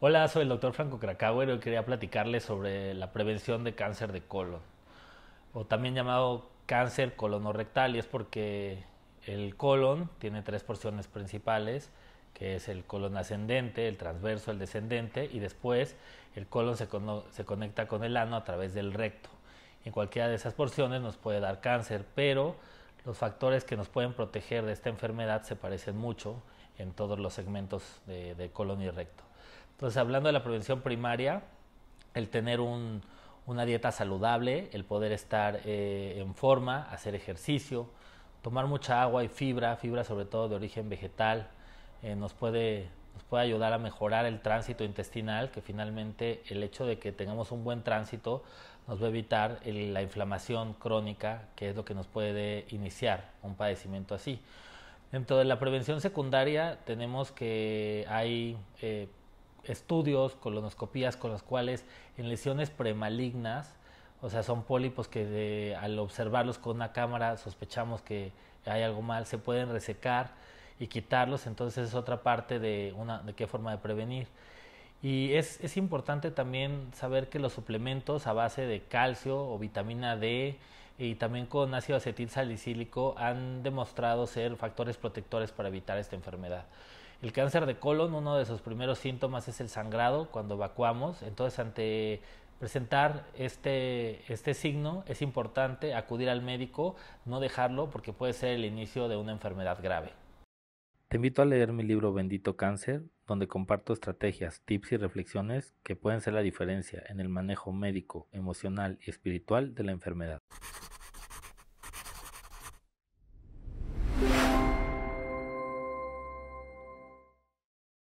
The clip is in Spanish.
Hola, soy el doctor Franco Krakauer y hoy quería platicarles sobre la prevención de cáncer de colon, o también llamado cáncer colonorectal, y es porque el colon tiene tres porciones principales, que es el colon ascendente, el transverso, el descendente, y después el colon se, conecta con el ano a través del recto. En cualquiera de esas porciones nos puede dar cáncer, pero los factores que nos pueden proteger de esta enfermedad se parecen mucho en todos los segmentos de colon y recto. Entonces, hablando de la prevención primaria, el tener una dieta saludable, el poder estar eh, en forma, hacer ejercicio, tomar mucha agua y fibra, fibra sobre todo de origen vegetal, eh, nos, puede, puede ayudar a mejorar el tránsito intestinal, que finalmente el hecho de que tengamos un buen tránsito nos va a evitar la inflamación crónica, que es lo que nos puede iniciar un padecimiento así. Dentro de la prevención secundaria tenemos que hay eh, estudios, colonoscopías con las cuales en lesiones premalignas, o sea, son pólipos que al observarlos con una cámara sospechamos que hay algo mal, se pueden resecar y quitarlos, entonces es otra parte de, una, de qué forma de prevenir. Y es, es importante también saber que los suplementos a base de calcio o vitamina D y también con ácido acetil salicílico han demostrado ser factores protectores para evitar esta enfermedad. El cáncer de colon, uno de sus primeros síntomas es el sangrado cuando evacuamos. Entonces, ante presentar este, este signo, es importante acudir al médico, no dejarlo porque puede ser el inicio de una enfermedad grave. Te invito a leer mi libro Bendito Cáncer, donde comparto estrategias, tips y reflexiones que pueden ser la diferencia en el manejo médico, emocional y espiritual de la enfermedad.